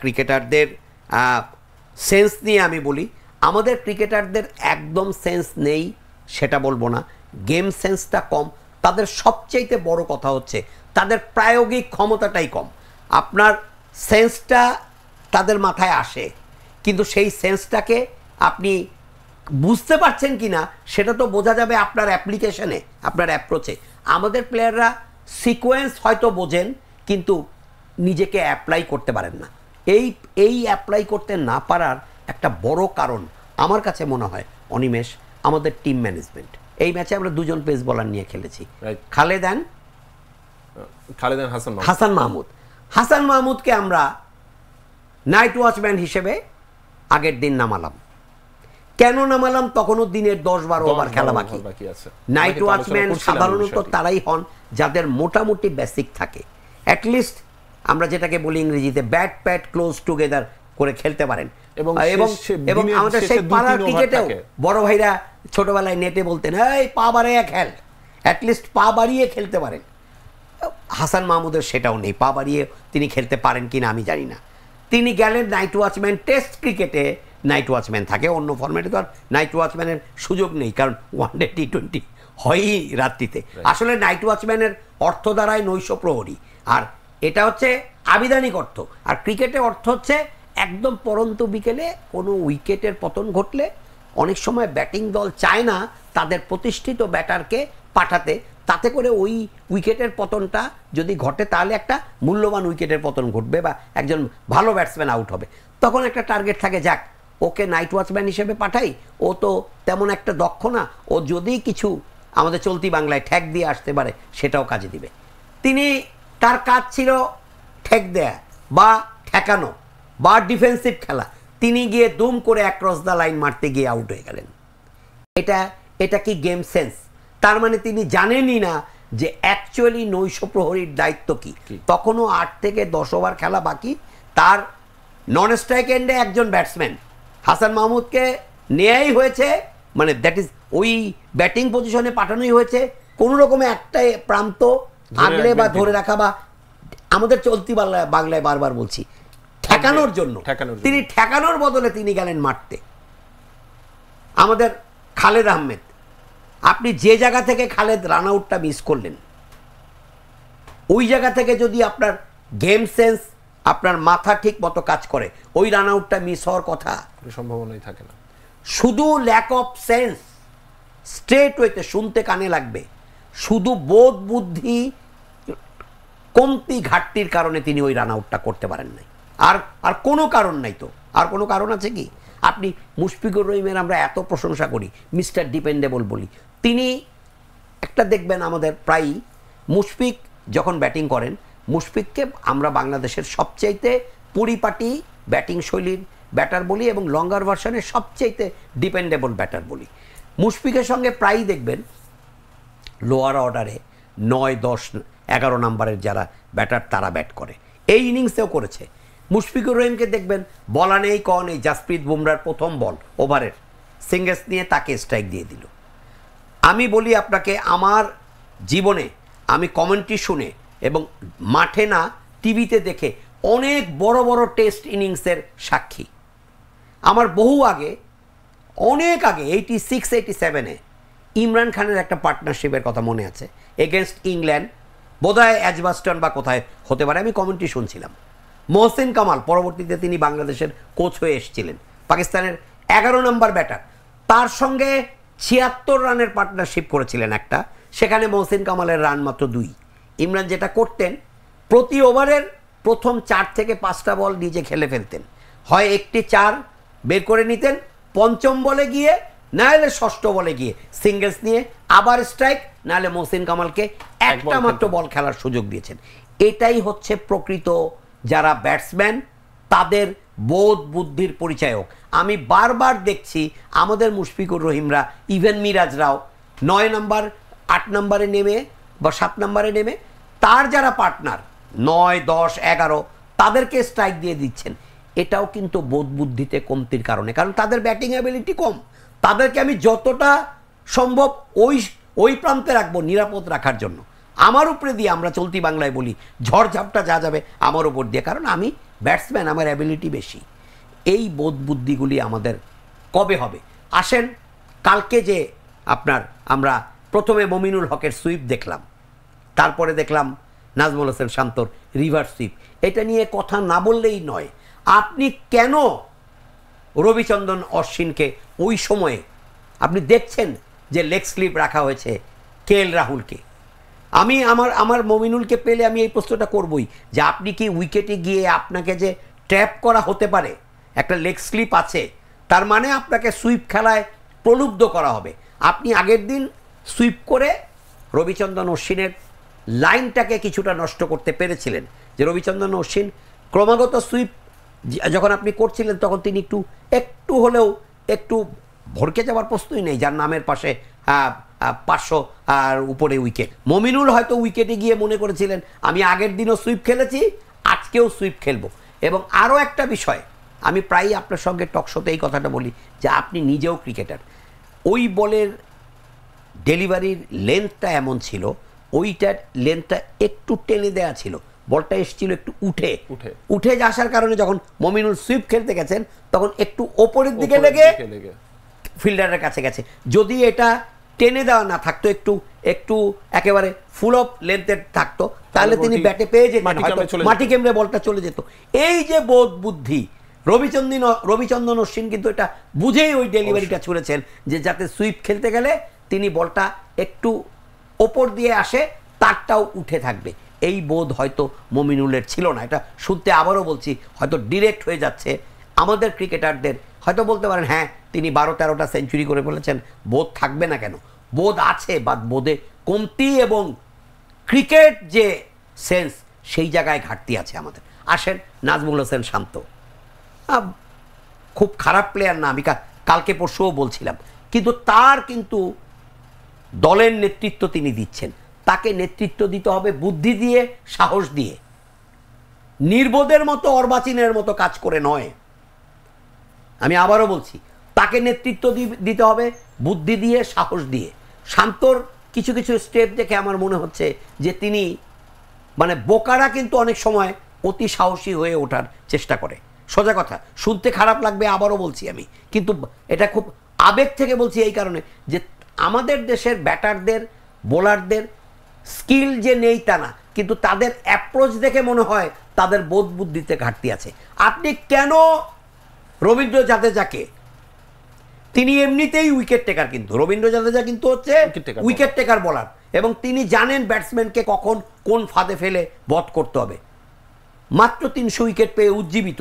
ক্রিকেটারদের সেন্স নিয়ে আমি বলি আমাদের ক্রিকেটারদের একদম সেন্স নেই সেটা বলবো না গেম সেন্সটা কম তাদের সবচাইতে বড় কথা হচ্ছে তাদের প্রায়োগিক ক্ষমতাটাই কম আপনার সেন্সটা তাদের মাথায় আসে কিন্তু সেই সেন্সটাকে আপনি বুঝতে পারছেন কি না সেটা তো বোঝা যাবে আপনার অ্যাপ্লিকেশনে আপনার অ্যাপ্রোচে আমাদের প্লেয়াররা সিকোয়েন্স হয়তো বোঝেন কিন্তু নিজেকে অ্যাপ্লাই করতে পারেন না এই এই অ্যাপ্লাই করতে না পারার একটা বড় কারণ আমার কাছে মনে হয় অনিমেষ আমাদের টিম ম্যানেজমেন্ট এই ম্যাচে আমরা দুজন পেস বলার নিয়ে খেলেছি খালেদান খালেদান হাসান হাসান মাহমুদ হাসান মাহমুদকে আমরা নাইট ওয়াচম্যান হিসেবে আগের দিন নামালাম কেন নামালাম তখনও দিনের দশ বারো ওভার খেলা বাকি নাইট ওয়াচম্যান সাধারণত তারাই হন যাদের মোটামুটি বেসিক থাকে অ্যাটলিস্ট আমরা যেটাকে বলি ইংরেজিতে ব্যাট প্যাট ক্লোজ টুগেদার করে খেলতে পারেন এবং এবং আমাদের সেই পাড়ার ক্রিকেটেও বড় ভাইরা ছোটবেলায় নেটে বলতেন এই পা বাড়িয়ে খেল অ্যাটলিস্ট পা বাড়িয়ে খেলতে পারেন হাসান মাহমুদের সেটাও নেই পা বাড়িয়ে তিনি খেলতে পারেন কি না আমি জানি না তিনি গেলেন নাইট ওয়াচম্যান টেস্ট ক্রিকেটে নাইট ওয়াচম্যান থাকে অন্য ফর্ম্যাটে তো আর নাইট ওয়াচম্যানের সুযোগ নেই কারণ ওয়ান ডে টি টোয়েন্টি হয়ই রাত্রিতে আসলে নাইট ওয়াচম্যানের অর্থ দ্বারায় নৈশ প্রহরী আর এটা হচ্ছে আবিধানিক অর্থ আর ক্রিকেটে অর্থ হচ্ছে একদম পরন্ত বিকেলে কোনো উইকেটের পতন ঘটলে অনেক সময় ব্যাটিং দল চায় না তাদের প্রতিষ্ঠিত ব্যাটারকে পাঠাতে তাতে করে ওই উইকেটের পতনটা যদি ঘটে তাহলে একটা মূল্যবান উইকেটের পতন ঘটবে বা একজন ভালো ব্যাটসম্যান আউট হবে তখন একটা টার্গেট থাকে যাক ওকে নাইট ওয়াচম্যান হিসেবে পাঠাই ও তো তেমন একটা দক্ষ না ও যদি কিছু আমাদের চলতি বাংলায় ঠ্যাক দিয়ে আসতে পারে সেটাও কাজে দিবে তিনি তার কাজ ছিল ঠেক দেয়া বা ঠেকানো বা ডিফেন্সিভ খেলা তিনি গিয়ে দুম করে অ্যাক্রস দ্য লাইন মারতে গিয়ে আউট হয়ে গেলেন এটা এটা কি গেম সেন্স তার মানে তিনি জানেনই না যে অ্যাকচুয়ালি নৈশ প্রহরীর দায়িত্ব কি তখনও আট থেকে দশ ওভার খেলা বাকি তার নন স্ট্রাইক এন্ডে একজন ব্যাটসম্যান হাসান মাহমুদকে নেয়াই হয়েছে মানে দ্যাট ইজ ওই ব্যাটিং পজিশনে পাঠানোই হয়েছে কোনো রকমে একটাই প্রান্ত আগলে বা ধরে রাখা বা আমাদের চলতি বাংলায় বাংলায় বারবার বলছি ঠেকানোর জন্য তিনি ঠেকানোর বদলে তিনি গেলেন মারতে আমাদের খালেদ আহমেদ আপনি যে জায়গা থেকে খালেদ রান আউটটা মিস করলেন ওই জায়গা থেকে যদি আপনার গেম সেন্স আপনার মাথা ঠিক মতো কাজ করে ওই রান আউটটা মিস হওয়ার কথা সম্ভাবনাই থাকে না শুধু ল্যাক অফ সেন্স স্ট্রেট ওয়েতে শুনতে কানে লাগবে শুধু বোধ বুদ্ধি কমতি ঘাটতির কারণে তিনি ওই রান আউটটা করতে পারেন নাই আর আর কোনো কারণ নাই তো আর কোনো কারণ আছে কি আপনি মুশফিকুর রহিমের আমরা এত প্রশংসা করি মিস্টার ডিপেন্ডেবল বলি তিনি একটা দেখবেন আমাদের প্রায়ই মুশফিক যখন ব্যাটিং করেন মুশফিককে আমরা বাংলাদেশের সবচাইতে পরিপাটি ব্যাটিং শৈলীর ব্যাটার বলি এবং লঙ্গার ভার্সনে সবচাইতে ডিপেন্ডেবল ব্যাটার বলি মুশফিকের সঙ্গে প্রায়ই দেখবেন লোয়ার অর্ডারে নয় দশ এগারো নাম্বারের যারা ব্যাটার তারা ব্যাট করে এই ইনিংসেও করেছে মুশফিকুর রহিমকে দেখবেন বলা নেই ক নেই জাসপ্রীত বুমরার প্রথম বল ওভারের সিঙ্গেস নিয়ে তাকে স্ট্রাইক দিয়ে দিল আমি বলি আপনাকে আমার জীবনে আমি কমেন্ট্রি শুনে এবং মাঠে না টিভিতে দেখে অনেক বড় বড় টেস্ট ইনিংসের সাক্ষী আমার বহু আগে অনেক আগে এইটি সিক্স এইটি সেভেনে ইমরান খানের একটা পার্টনারশিপের কথা মনে আছে এগেনস্ট ইংল্যান্ড বোধহয় অ্যাজবাস্টন বা কোথায় হতে পারে আমি কমেন্টটি শুনছিলাম মোহসিন কামাল পরবর্তীতে তিনি বাংলাদেশের কোচ হয়ে এসেছিলেন পাকিস্তানের এগারো নম্বর ব্যাটার তার সঙ্গে ছিয়াত্তর রানের পার্টনারশিপ করেছিলেন একটা সেখানে মোহসেন কামালের রান মাত্র দুই ইমরান যেটা করতেন প্রতি ওভারের প্রথম চার থেকে পাঁচটা বল নিজে খেলে ফেলতেন হয় একটি চার বের করে নিতেন পঞ্চম বলে গিয়ে না ষষ্ঠ বলে গিয়ে সিঙ্গেলস নিয়ে আবার স্ট্রাইক নাহলে মোহসিন কামালকে একটা মাত্র বল খেলার সুযোগ দিয়েছেন এটাই হচ্ছে প্রকৃত যারা ব্যাটসম্যান তাদের বোধ বুদ্ধির পরিচায়ক আমি বারবার দেখছি আমাদের মুশফিকুর রহিমরা ইভেন মিরাজ রাও নয় নম্বর আট নম্বরে নেমে বা সাত নম্বরে নেমে তার যারা পার্টনার নয় দশ এগারো তাদেরকে স্ট্রাইক দিয়ে দিচ্ছেন এটাও কিন্তু বোধ বুদ্ধিতে কমতির কারণে কারণ তাদের ব্যাটিং অ্যাবিলিটি কম তাদেরকে আমি যতটা সম্ভব ওই ওই প্রান্তে রাখবো নিরাপদ রাখার জন্য আমার উপরে দিয়ে আমরা চলতি বাংলায় বলি ঝড়ঝাপটা যা যাবে আমার উপর দিয়ে কারণ আমি ব্যাটসম্যান আমার অ্যাবিলিটি বেশি এই বোধ বুদ্ধিগুলি আমাদের কবে হবে আসেন কালকে যে আপনার আমরা প্রথমে মমিনুল হকের সুইপ দেখলাম তারপরে দেখলাম নাজমুল হোসেন শান্তর রিভার সুইপ এটা নিয়ে কথা না বললেই নয় আপনি কেন রবিচন্দন অশ্বিনকে ওই সময়ে আপনি দেখছেন যে লেগ স্লিপ রাখা হয়েছে কে এল রাহুলকে আমি আমার আমার মমিনুলকে পেলে আমি এই প্রশ্নটা করবই যে আপনি কি উইকেটে গিয়ে আপনাকে যে ট্র্যাপ করা হতে পারে একটা লেগ স্লিপ আছে তার মানে আপনাকে সুইপ খেলায় প্রলুব্ধ করা হবে আপনি আগের দিন সুইপ করে রবিচন্দ্রন অশ্বিনের লাইনটাকে কিছুটা নষ্ট করতে পেরেছিলেন যে রবিচন্দ্রন অশ্বিন ক্রমাগত সুইপ যখন আপনি করছিলেন তখন তিনি একটু একটু হলেও একটু ভরকে যাওয়ার প্রশ্নই নেই যার নামের পাশে পাঁচশো আর উপরে উইকেট মমিনুল হয়তো উইকেটে গিয়ে মনে করেছিলেন আমি আগের দিনও সুইপ খেলেছি আজকেও সুইপ খেলবো এবং আরও একটা বিষয় আমি প্রায়ই আপনার সঙ্গে টকশোতে এই কথাটা বলি যে আপনি নিজেও ক্রিকেটার ওই বলের ডেলিভারির লেন্থটা এমন ছিল ওইটার লেন্থটা একটু টেনে দেয়া ছিল বলটা এসেছিল একটু উঠে উঠে উঠে আসার কারণে যখন মমিনুল সুইপ খেলতে গেছেন তখন একটু ওপরের দিকে লেগে ফিল্ডারের কাছে গেছে যদি এটা টেনে দেওয়া না থাকতো একটু একটু একেবারে ফুল অফ লেন্থের থাকতো তাহলে তিনি ব্যাটে পেয়ে যেতেন মাটি কেমড়ে বলটা চলে যেত এই যে বোধ বুদ্ধি রবিচন্দ্রন রবিচন্দন অশ্বিন কিন্তু এটা বুঝেই ওই ডেলিভারিটা ছুঁড়েছেন যে যাতে সুইপ খেলতে গেলে তিনি বলটা একটু ওপর দিয়ে আসে তারটাও উঠে থাকবে এই বোধ হয়তো মমিনুলের ছিল না এটা শুনতে আবারও বলছি হয়তো ডিরেক্ট হয়ে যাচ্ছে আমাদের ক্রিকেটারদের হয়তো বলতে পারেন হ্যাঁ তিনি বারো তেরোটা সেঞ্চুরি করে ফেলেছেন বোধ থাকবে না কেন বোধ আছে বা বোধে কমতি এবং ক্রিকেট যে সেন্স সেই জায়গায় ঘাটতি আছে আমাদের আসেন নাজমুল হোসেন শান্ত খুব খারাপ প্লেয়ার না আমি কালকে পরশুও বলছিলাম কিন্তু তার কিন্তু দলের নেতৃত্ব তিনি দিচ্ছেন তাকে নেতৃত্ব দিতে হবে বুদ্ধি দিয়ে সাহস দিয়ে নির্বোধের মতো অর্বাচীনের মতো কাজ করে নয় আমি আবারও বলছি তাকে নেতৃত্ব দিতে হবে বুদ্ধি দিয়ে সাহস দিয়ে শান্তর কিছু কিছু স্টেপ দেখে আমার মনে হচ্ছে যে তিনি মানে বোকারা কিন্তু অনেক সময় অতি সাহসী হয়ে ওঠার চেষ্টা করে সোজা কথা শুনতে খারাপ লাগবে আবারও বলছি আমি কিন্তু এটা খুব আবেগ থেকে বলছি এই কারণে যে আমাদের দেশের ব্যাটারদের বোলারদের স্কিল যে নেই তা না কিন্তু তাদের অ্যাপ্রোচ দেখে মনে হয় তাদের বোধ বুদ্ধিতে ঘাটতি আছে আপনি কেন রবীন্দ্র জাদেজাকে তিনি এমনিতেই উইকেট টেকার কিন্তু রবীন্দ্র জাদেজা কিন্তু হচ্ছে উইকেট টেকার বলার এবং তিনি জানেন ব্যাটসম্যানকে কখন কোন ফাঁদে ফেলে বধ করতে হবে মাত্র তিনশো উইকেট পেয়ে উজ্জীবিত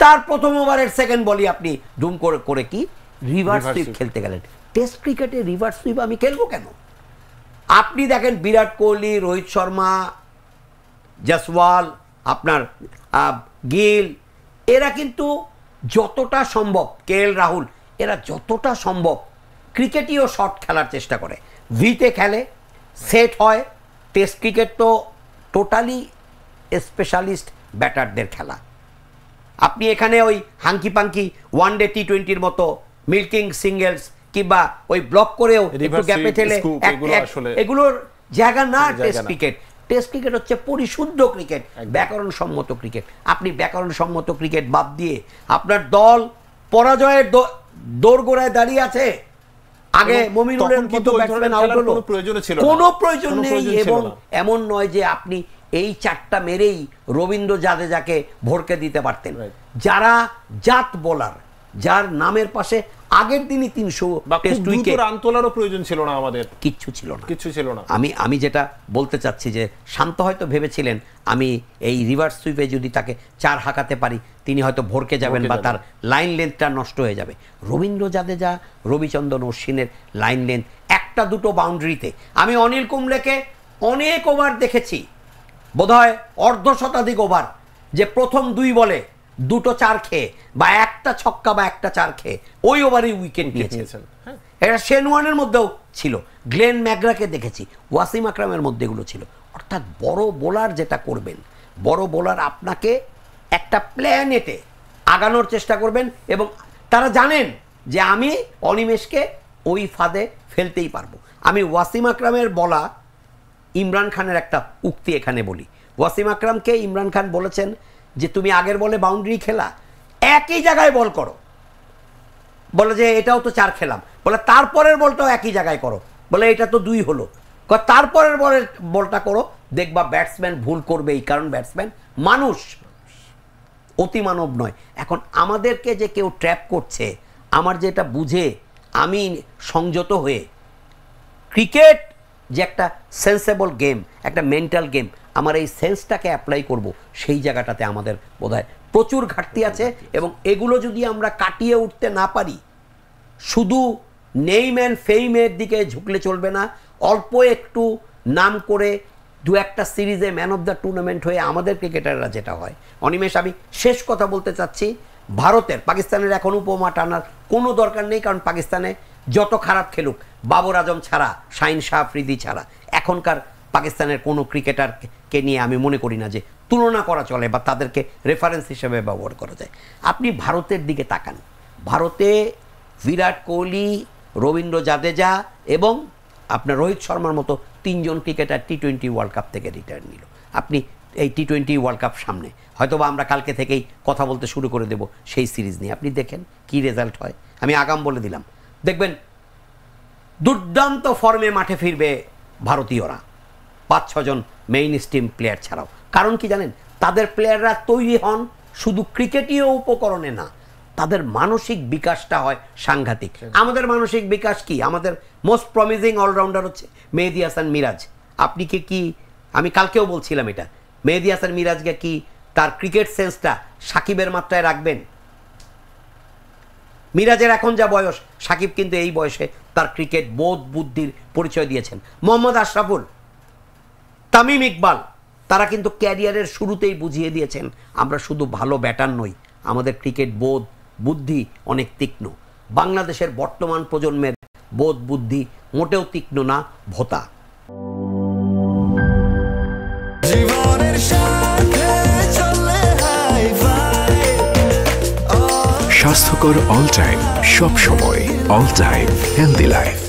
তার প্রথম ওভারের সেকেন্ড বলই আপনি ধুম করে করে কি রিভার্স সুইপ খেলতে গেলেন টেস্ট ক্রিকেটে রিভার্স সুইপ আমি খেলবো কেন আপনি দেখেন বিরাট কোহলি রোহিত শর্মা জসওয়াল আপনার গিল এরা কিন্তু যতটা সম্ভব কে এল রাহুল এরা যতটা সম্ভব ক্রিকেটীয় শট খেলার চেষ্টা করে ভিতে খেলে সেট হয় টেস্ট ক্রিকেট তো টোটালি স্পেশালিস্ট ব্যাটারদের খেলা আপনি এখানে ওই hanky panky one day T টোয়েন্টির মতো মিল্কিং সিঙ্গেলস কিংবা ওই ব্লক করেও গ্যাপে ঠেলে এগুলোর জায়গা না টেস্ট ক্রিকেট টেস্ট ক্রিকেট হচ্ছে পরিশুদ্ধ ক্রিকেট ব্যাকরণ সম্মত ক্রিকেট আপনি ব্যাকরণ সম্মত ক্রিকেট বাদ দিয়ে আপনার দল পরাজয়ের দোরগোড়ায় দাঁড়িয়ে আছে আগে মমিনুলের মতো ব্যাটসম্যান আউট হলো কোনো প্রয়োজন নেই এবং এমন নয় যে আপনি এই চারটা মেরেই রবীন্দ্র জাদেজাকে ভরকে দিতে পারতেন যারা জাত বলার যার নামের পাশে আগের দিনই তিনশো রান তোলারও প্রয়োজন ছিল না আমাদের কিচ্ছু ছিল না কিচ্ছু ছিল না আমি আমি যেটা বলতে চাচ্ছি যে শান্ত হয়তো ভেবেছিলেন আমি এই রিভার্স সুইপে যদি তাকে চার হাঁকাতে পারি তিনি হয়তো ভরকে যাবেন বা তার লাইন লেন্থটা নষ্ট হয়ে যাবে রবীন্দ্র জাদেজা রবিচন্দ্রন অশ্বিনের লাইন লেন্থ একটা দুটো বাউন্ডারিতে আমি অনিল কুমলেকে অনেক ওভার দেখেছি বোধহয় অর্ধ শতাধিক ওভার যে প্রথম দুই বলে দুটো চার খেয়ে বা এক একটা ছক্কা বা একটা চার খেয়ে ওই ওভারে উইকেট নিয়েছেন হ্যাঁ? এটা শেন ওয়ানের মধ্যেও ছিল গ্লেন ম্যাগ্রাকে দেখেছি ওয়াসিম আকরামের মধ্যে এগুলো ছিল অর্থাৎ বড় বোলার যেটা করবেন বড় বোলার আপনাকে একটা প্ল্যানেটে আগানোর চেষ্টা করবেন এবং তারা জানেন যে আমি অনিমেষকে ওই ফাঁদে ফেলতেই পারবো আমি ওয়াসিম আকরামের বলা ইমরান খানের একটা উক্তি এখানে বলি ওয়াসিম আকরামকে ইমরান খান বলেছেন যে তুমি আগের বলে বাউন্ডারি খেলা একই জায়গায় বল করো বলে যে এটাও তো চার খেলাম বলে তারপরের বলটাও একই জায়গায় করো বলে এটা তো দুই হলো তারপরের বলের বলটা করো দেখবা ব্যাটসম্যান ভুল করবে এই কারণ ব্যাটসম্যান মানুষ অতিমানব নয় এখন আমাদেরকে যে কেউ ট্র্যাপ করছে আমার যেটা বুঝে আমি সংযত হয়ে ক্রিকেট যে একটা সেন্সেবল গেম একটা মেন্টাল গেম আমার এই সেন্সটাকে অ্যাপ্লাই করব সেই জায়গাটাতে আমাদের বোধহয় প্রচুর ঘাটতি আছে এবং এগুলো যদি আমরা কাটিয়ে উঠতে না পারি শুধু নেইম অ্যান্ড ফেইমের দিকে ঝুঁকলে চলবে না অল্প একটু নাম করে দু একটা সিরিজে ম্যান অফ দ্য টুর্নামেন্ট হয়ে আমাদের ক্রিকেটাররা যেটা হয় অনিমেষ আমি শেষ কথা বলতে চাচ্ছি ভারতের পাকিস্তানের এখন উপমা টানার কোনো দরকার নেই কারণ পাকিস্তানে যত খারাপ খেলুক বাবর আজম ছাড়া শাহিন শাহ আফ্রিদি ছাড়া এখনকার পাকিস্তানের কোনো ক্রিকেটারকে নিয়ে আমি মনে করি না যে তুলনা করা চলে বা তাদেরকে রেফারেন্স হিসেবে ব্যবহার করা যায় আপনি ভারতের দিকে তাকান ভারতে বিরাট কোহলি রবীন্দ্র জাদেজা এবং আপনার রোহিত শর্মার মতো তিনজন cricketer T twenty world cup থেকে রিটায়ার নিল আপনি এই টি টোয়েন্টি ওয়ার্ল্ড কাপ সামনে হয়তোবা আমরা কালকে থেকেই কথা বলতে শুরু করে দেব সেই সিরিজ নিয়ে আপনি দেখেন কি রেজাল্ট হয় আমি আগাম বলে দিলাম দেখবেন দুর্দান্ত ফর্মে মাঠে ফিরবে ভারতীয়রা পাঁচ ছজন মেইন স্টিম প্লেয়ার ছাড়াও কারণ কি জানেন তাদের প্লেয়াররা তৈরি হন শুধু ক্রিকেটীয় উপকরণে না তাদের মানসিক বিকাশটা হয় সাংঘাতিক হ্যাঁ। আমাদের মানসিক বিকাশ কি আমাদের মোস্ট প্রমিজিং অলরাউন্ডার হচ্ছে মেহেদি হাসান মিরাজ আপনি কি কি আমি কালকেও বলছিলাম এটা মেহেদি হাসান মিরাজকে কি তার ক্রিকেট সেন্সটা সাকিবের মাত্রায় রাখবেন মিরাজের এখন যা বয়স সাকিব কিন্তু এই বয়সে তার ক্রিকেট বোধ বুদ্ধির পরিচয় দিয়েছেন মোহাম্মদ আশরাফুল তামিম ইকবাল তারা কিন্তু ক্যারিয়ারের শুরুতেই বুঝিয়ে দিয়েছেন আমরা শুধু ভালো ব্যাটার নই আমাদের ক্রিকেট বোধ বুদ্ধি অনেক তীক্ষ্ণ বাংলাদেশের বর্তমান প্রজন্মের বোধ বুদ্ধি মোটেও তীক্ষ্ণ না ভোতা স্বাস্থ্যকর অল টাইম সব সময় অল টাইম হেলদি লাইফ